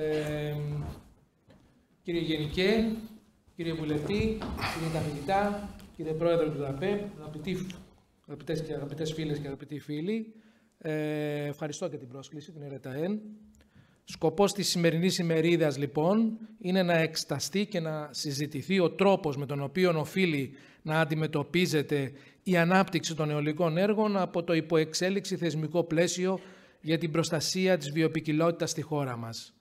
ε, κύριε Γενικέ, κύριε Βουλευτή, κύριε Καθηγητά, κύριε Πρόεδρε του ΔΑΠΕ, αγαπητές και αγαπητές φίλες και αγαπητοί φίλοι, ε, ευχαριστώ για την πρόσκληση, την ΕΡΕΤΑΕΝ. Σκοπός της σημερινής ημερίδας, λοιπόν, είναι να εξταστεί και να συζητηθεί ο τρόπος με τον οποίο οφείλει να αντιμετωπίζεται η ανάπτυξη των αιωλικών έργων από το υποεξέλιξη θεσμικό πλαίσιο για την προστασία της βιοπικιλότητας στη χώρα μας.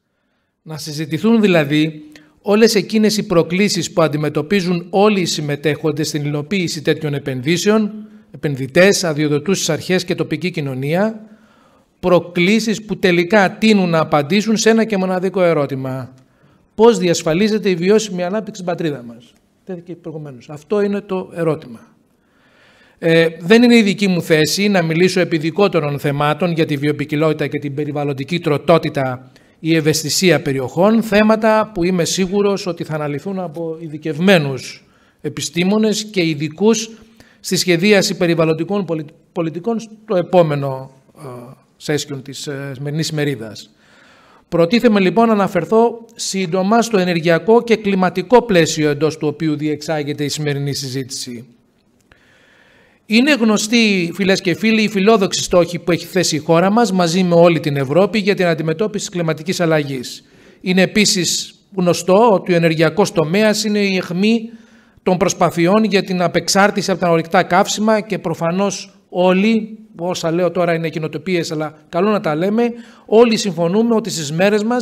Να συζητηθούν δηλαδή όλες εκείνες οι προκλήσεις που αντιμετωπίζουν όλοι οι συμμετέχοντες στην υλοποίηση τέτοιων επενδύσεων, επενδυτές, αδειοδοτούς αρχές και τοπική κοινωνία, προκλήσεις που τελικά τείνουν να απαντήσουν σε ένα και μοναδικό ερώτημα. Πώς διασφαλίζεται η βιώσιμη ανάπτυξη στην πατρίδα μας. Αυτό είναι το ερώτημα. Ε, δεν είναι η δική μου θέση να μιλήσω επί δικότερων θεμάτων για τη βιοπικιλότητα και την περιβαλλοντική τροτότητα η ευαισθησία περιοχών, θέματα που είμαι σίγουρος ότι θα αναλυθούν από ειδικευμένους επιστήμονες και ειδικούς στη σχεδίαση περιβαλλοντικών πολιτικών στο επόμενο σέσκιον ε, της ε, σημερινής μερίδας. Προτίθεμαι λοιπόν να αναφερθώ σύντομα στο ενεργειακό και κλιματικό πλαίσιο εντός του οποίου διεξάγεται η σημερινή συζήτηση. Είναι γνωστοί, φίλες και φίλοι, οι φιλόδοξοι στόχοι που έχει θέσει η χώρα μας μαζί με όλη την Ευρώπη για την αντιμετώπιση της κλιματικής αλλαγής. Είναι επίσης γνωστό ότι ο ενεργειακός τομέας είναι η αιχμή των προσπαθειών για την απεξάρτηση από τα ορυκτά καύσιμα και προφανώς όλοι, όσα λέω τώρα είναι κοινοτοπίες, αλλά καλό να τα λέμε, όλοι συμφωνούμε ότι στις μέρες μας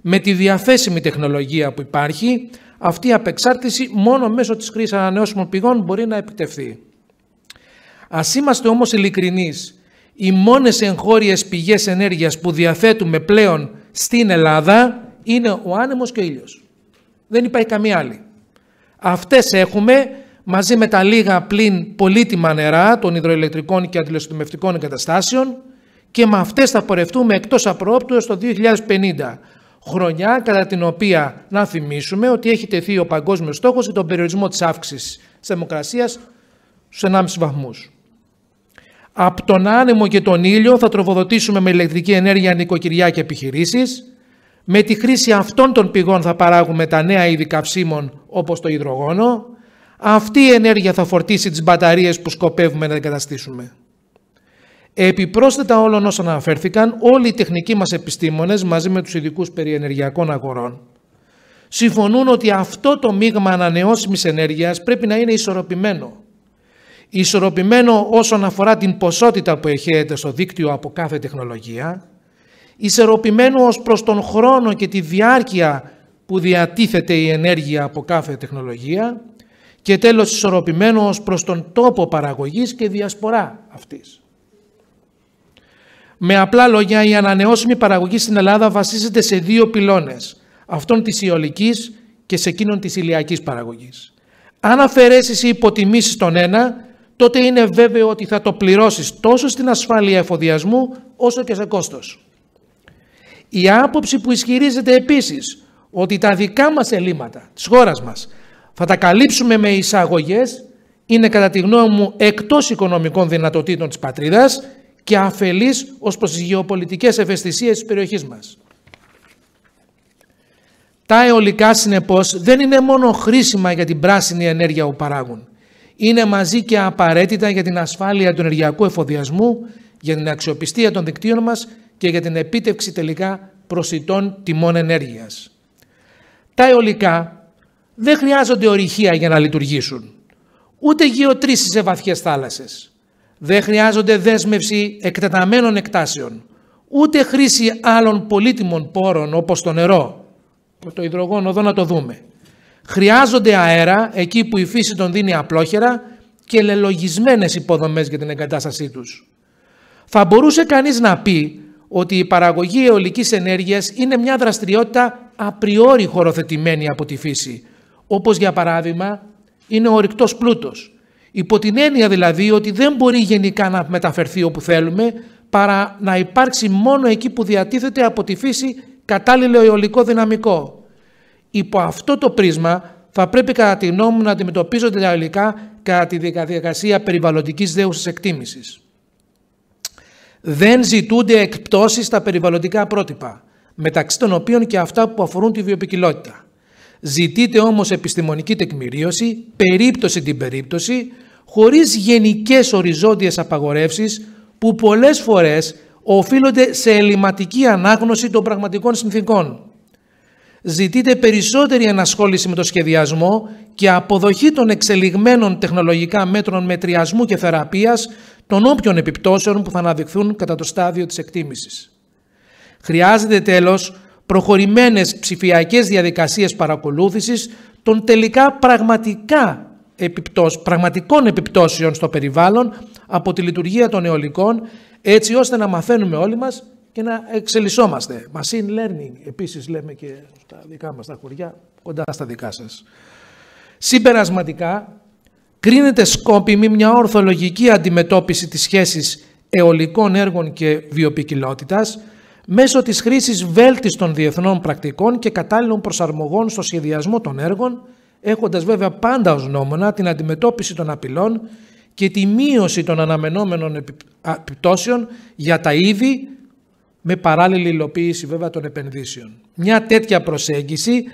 με τη διαθέσιμη τεχνολογία που υπάρχει, αυτή η απεξάρτηση μόνο μέσω της χρήσης ανανεώσιμων πηγών μπορεί να επιτευχθεί. Ας είμαστε όμως ειλικρινείς, οι μόνες εγχώριες πηγές ενέργειας που διαθέτουμε πλέον στην Ελλάδα είναι ο άνεμος και ο ήλιος. Δεν υπάρχει καμία άλλη. Αυτές έχουμε μαζί με τα λίγα πλην πολύτιμα νερά των υδροελεκτρικών και αντιλεσιτομευτικών εγκαταστάσεων και με αυτές θα πορευτούμε εκτός απρόπτου το 2050 χρονιά κατά την οποία να θυμίσουμε ότι έχει τεθεί ο παγκόσμιος στόχος για τον περιορισμό της αύξησης της θερμοκρασίας στου 1,5 βαθμούς από τον άνεμο και τον ήλιο θα τροφοδοτήσουμε με ηλεκτρική ενέργεια νοικοκυριά και επιχειρήσεις. Με τη χρήση αυτών των πηγών θα παράγουμε τα νέα είδη καυσίμων όπως το υδρογόνο. Αυτή η ενέργεια θα φορτίσει τις μπαταρίες που σκοπεύουμε να εγκαταστήσουμε. Επιπρόσθετα όλων όσων αναφέρθηκαν, όλοι οι τεχνικοί μας επιστήμονες μαζί με τους ειδικούς περί ενεργειακών αγορών συμφωνούν ότι αυτό το μείγμα ανανεώσιμης ενέργειας πρέπει να είναι ισορροπημένο ισορροπημένο όσον αφορά την ποσότητα που εχέεται στο δίκτυο από κάθε τεχνολογία, ισορροπημένο ως προς τον χρόνο και τη διάρκεια που διατίθεται η ενέργεια από κάθε τεχνολογία και τέλος ισορροπημένο ως προς τον τόπο παραγωγής και διασπορά αυτής. Με απλά λόγια, η ανανεώσιμη παραγωγή στην Ελλάδα βασίζεται σε δύο πυλώνες, αυτών της ιολικής και σε εκείνον της ηλιακής παραγωγής. Αν αφαιρέσεις ή υποτιμήσεις τον ένα, τότε είναι βέβαιο ότι θα το πληρώσεις τόσο στην ασφάλεια εφοδιασμού όσο και σε κόστος. Η άποψη που ισχυρίζεται επίσης ότι τα δικά μας ελλείμματα της χώρας μας θα τα καλύψουμε με εισαγωγές είναι κατά τη γνώμη μου εκτός οικονομικών δυνατοτήτων της πατρίδας και αφελής ως προς τις γεωπολιτικές ευαισθησίες της περιοχής μας. Τα αιωλικά συνεπώς δεν είναι μόνο χρήσιμα για την πράσινη ενέργεια που παράγουν είναι μαζί και απαραίτητα για την ασφάλεια του ενεργειακού εφοδιασμού, για την αξιοπιστία των δικτύων μας και για την επίτευξη τελικά προσιτών τιμών ενέργειας. Τα αιωλικά δεν χρειάζονται ορυχεία για να λειτουργήσουν, ούτε γεωτρήσεις σε βαθιές θάλασσες. Δεν χρειάζονται δέσμευση εκτεταμένων εκτάσεων, ούτε χρήση άλλων πολύτιμων πόρων όπως το νερό. Το υδρογόνο εδώ να το δούμε. Χρειάζονται αέρα εκεί που η φύση τον δίνει απλόχερα και λελογισμένες υποδομές για την εγκατάστασή τους. Θα μπορούσε κανείς να πει ότι η παραγωγή αιωλικής ενέργειας είναι μια δραστηριότητα απριόρι χωροθετημένη από τη φύση, όπως για παράδειγμα είναι ο ορυκτός πλούτος. Υπό την έννοια δηλαδή ότι δεν μπορεί γενικά να μεταφερθεί όπου θέλουμε, παρά να υπάρξει μόνο εκεί που διατίθεται από τη φύση κατάλληλο αιωλικό δυναμικό. Υπό αυτό το πρίσμα θα πρέπει κατά τη γνώμη μου να αντιμετωπίζονται τα υλικά κατά τη διαδικασία περιβαλλοντικής δέουσης εκτίμησης. Δεν ζητούνται εκπτώσεις στα περιβαλλοντικά πρότυπα, μεταξύ των οποίων και αυτά που αφορούν τη βιοπικιλότητα. Ζητείται όμως επιστημονική τεκμηρίωση, περίπτωση την περίπτωση, χωρίς γενικές οριζόντιες απαγορεύσεις που πολλές φορές οφείλονται σε ελληματική ανάγνωση των πραγματικών συνθήκων ζητείται περισσότερη ενασχόληση με το σχεδιασμό και αποδοχή των εξελιγμένων τεχνολογικά μέτρων μετριασμού και θεραπείας των όποιων επιπτώσεων που θα αναδειχθούν κατά το στάδιο της εκτίμησης. Χρειάζεται τέλος προχωρημένες ψηφιακές διαδικασίες παρακολούθησης των τελικά πραγματικά πραγματικών επιπτώσεων στο περιβάλλον από τη λειτουργία των αιωλικών έτσι ώστε να μαθαίνουμε όλοι μας και να εξελισσόμαστε. Machine learning επίσης λέμε και στα δικά μας τα χωριά, κοντά στα δικά σας. Συμπερασματικά, κρίνεται σκόπιμη μια ορθολογική αντιμετώπιση της σχέσης αιωλικών έργων και βιοπικιλότητας μέσω της χρήσης βέλτιστων διεθνών πρακτικών και κατάλληλων προσαρμογών στο σχεδιασμό των έργων, έχοντας βέβαια πάντα ως νόμονα την αντιμετώπιση των απειλών και τη μείωση των αναμενόμενων επιπτώσεων για τα είδη, με παράλληλη υλοποίηση βέβαια των επενδύσεων. Μια τέτοια προσέγγιση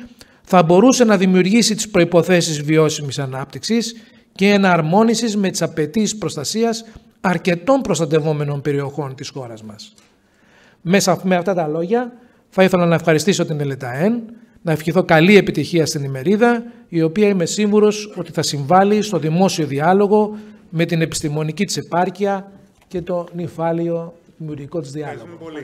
θα μπορούσε να δημιουργήσει τις προϋποθέσεις βιώσιμης ανάπτυξης και εναρμόνισης με τις απαιτήσεις προστασίας αρκετών προστατευόμενων περιοχών της χώρας μας. Μέσα με αυτά τα λόγια θα ήθελα να ευχαριστήσω την ΕΛΕΤΑΕΝ, να ευχηθώ καλή επιτυχία στην ημερίδα, η οποία είμαι σίγουρος ότι θα συμβάλλει στο δημόσιο διάλογο με την επιστημονική της επάρκεια και το νυφάλιο δημιουργικό της διάλογο.